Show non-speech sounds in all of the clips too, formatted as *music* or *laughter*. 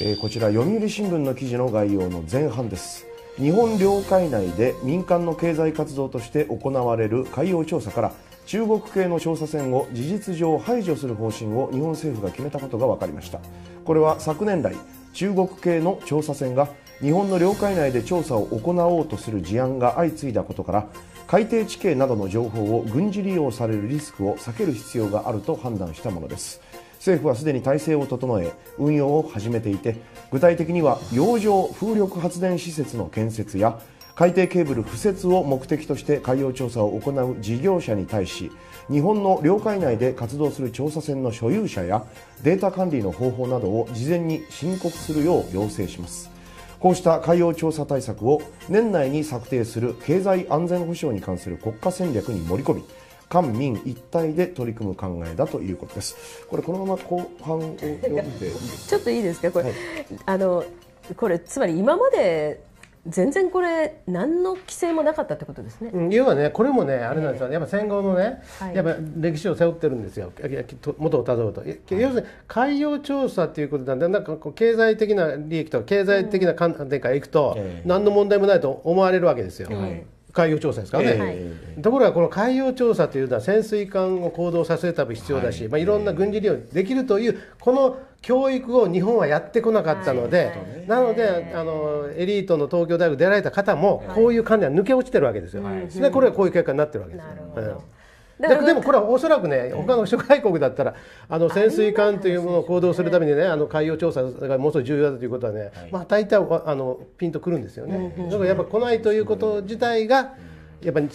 えー、こちら読売新聞の記事の概要の前半です日本領海内で民間の経済活動として行われる海洋調査から中国系の調査船を事実上排除する方針を日本政府が決めたことが分かりましたこれは昨年来中国系の調査船が日本の領海内で調査を行おうとする事案が相次いだことから海底地形などの情報を軍事利用されるリスクを避ける必要があると判断したものです政府はすでに体制を整え運用を始めていて具体的には洋上風力発電施設の建設や海底ケーブル敷設を目的として海洋調査を行う事業者に対し日本の領海内で活動する調査船の所有者やデータ管理の方法などを事前に申告するよう要請しますこうした海洋調査対策を年内に策定する経済安全保障に関する国家戦略に盛り込み官民一体で取り組む考えだということです。これこのまま後半を読んで *laughs* ちょっといいですかこれ、はい、あのこれつまり今まで全然これ何の規制もなかったってことですね。要はねこれもねあれなんですよ、ね、やっぱ戦後のね、はい、やっぱ歴史を背負ってるんですよ元をたどると、はい、要するに海洋調査っていうことなんでなんかこう経済的な利益と経済的な観点からいくと、何の問題もないと思われるわけですよ。はい海洋調査ですからね、ところがこの海洋調査というのは潜水艦を行動させるため必要だし、いまあ、いろんな軍事利用できるというこの教育を日本はやってこなかったので、なのであのエリートの東京大学出られた方もこういう観念は抜け落ちてるわけですよ、でこれはこういう結果になってるわけですよ。でもこれはおそらくね他の諸外国だったらあの潜水艦というものを行動するためにねあの海洋調査がものすごい重要だということはね、まあ大体あのピンとくるんですよね。だからやっぱ来ないということ自体が、やっぱり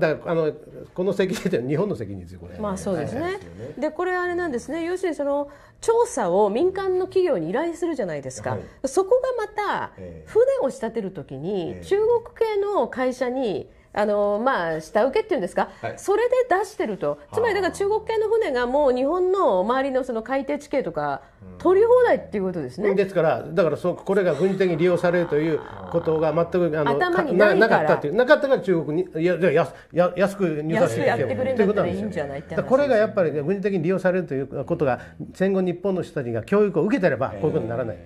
だからあのこの責任とい日本の責任ですよこれ。まあそうですね。はいでこれあれなんですね。要するにその調査を民間の企業に依頼するじゃないですか。はい、そこがまた船を仕立てるときに、中国系の会社にあのまあ、下請けっていうんですか、はい、それで出してると、つまりだから中国系の船がもう日本の周りのその海底地形とか、取り放題っていうことですね。ですから、だからそこれが軍事的に利用されるということが全くあの頭にななかったという、なかったから中国に、いやじゃ安や安く入荷してやってくれるんいいんじゃないこれがやっぱり、ね、軍事的に利用されるということが、戦後、日本の人たちが教育を受けてれば、こういうことにならない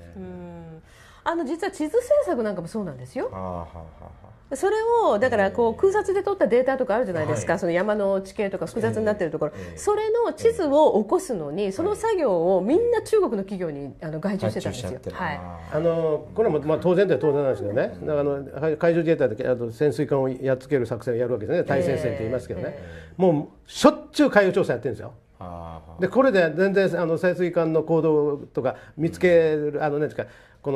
あの実は地図政策なんかもそうなんですよ。はあはあそれをだからこう空撮で撮ったデータとかあるじゃないですか、はい、その山の地形とか複雑になっているところ、えー、それの地図を起こすのにその作業をみんな中国の企業にあの外注してたんですよ。はい、あのこれもまあ当然で当然なんですよね。だからあの海上自衛隊であと潜水艦をやっつける作戦をやるわけですね。対戦線と言いますけどね。えー、もうしょっちゅう海洋調査やってるんですよ。でこれで全然あの潜水艦の行動とか見つける、うん、あの何ですかこ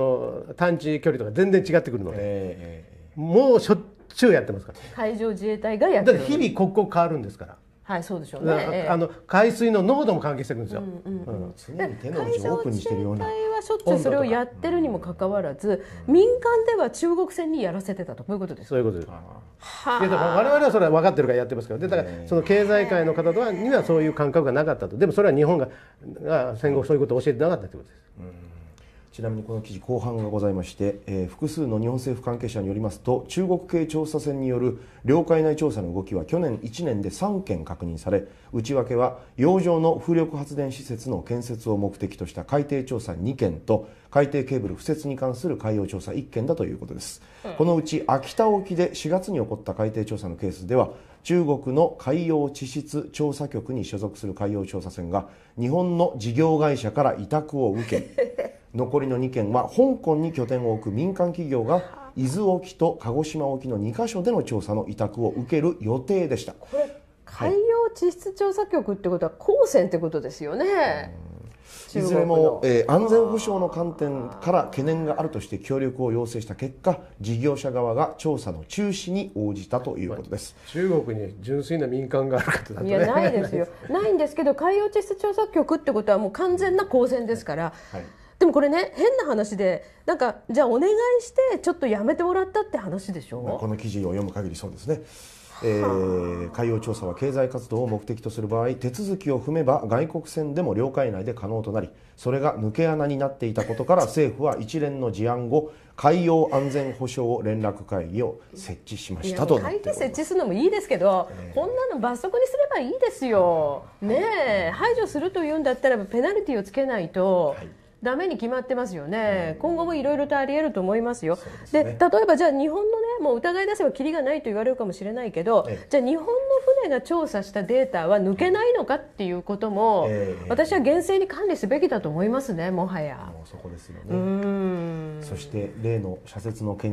の探知距離とか全然違ってくるので。えーもうしょっちゅうやってますから海上自衛隊がやってるだ日々国交変わるんですからはいそうでしょうね、あの海水の濃度も関係してくるんですよ、常に手の内をオープンにしてるような海上はしょっちゅうそれをやってるにもかかわらず、民間では中国船にやらせてたとこういうことですそういうことですはだわれ我々はそれは分かってるからやってますからでだからその経済界の方とはにはそういう感覚がなかったとでもそれは日本が戦後そういうことを教えてなかったということです、ちなみにこの記事後半がございまして、えー、複数の日本政府関係者によりますと中国系調査船による領海内調査の動きは去年1年で3件確認され内訳は洋上の風力発電施設の建設を目的とした海底調査2件と海底ケーブル敷設に関する海洋調査1件だということです、うん、このうち秋田沖で4月に起こった海底調査のケースでは中国の海洋地質調査局に所属する海洋調査船が日本の事業会社から委託を受け *laughs* 残りの2件は香港に拠点を置く民間企業が伊豆沖と鹿児島沖の2カ所での調査の委託を受ける予定でした。海洋地質調査局ってことは高専ってことですよね。はいいずれも、えー、安全保障の観点から懸念があるとして協力を要請した結果事業者側が調査の中止に応じたということです、中国に純粋な民間がある方と、ね、いやないですよないんですけど海洋地質調査局ってことはもう完全な公船ですから、はいでもこれね変な話でなんかじゃあお願いしてちょっとやめてもらったって話でしょ、まあ、この記事を読む限りそうですねえー、海洋調査は経済活動を目的とする場合手続きを踏めば外国船でも領海内で可能となりそれが抜け穴になっていたことから政府は一連の事案後海洋安全保障連絡会議を設置しましたと会議設置するのもいいですけど、えー、こんなの罰則にすればいいですよ、ねえ、排除するというんだったらペナルティーをつけないと。はいダメに決まってますよね、うん、今後もいろいろとあり得ると思いますよ。で、ね、例えばじゃあ日本のねもう疑い出せばきりがないと言われるかもしれないけど、じゃあ日本の船が調査したデータは抜けないのかっていうことも、えー、私は厳正に管理すべきだと思いますねもはや。もうそこですよね。そして例の社説の件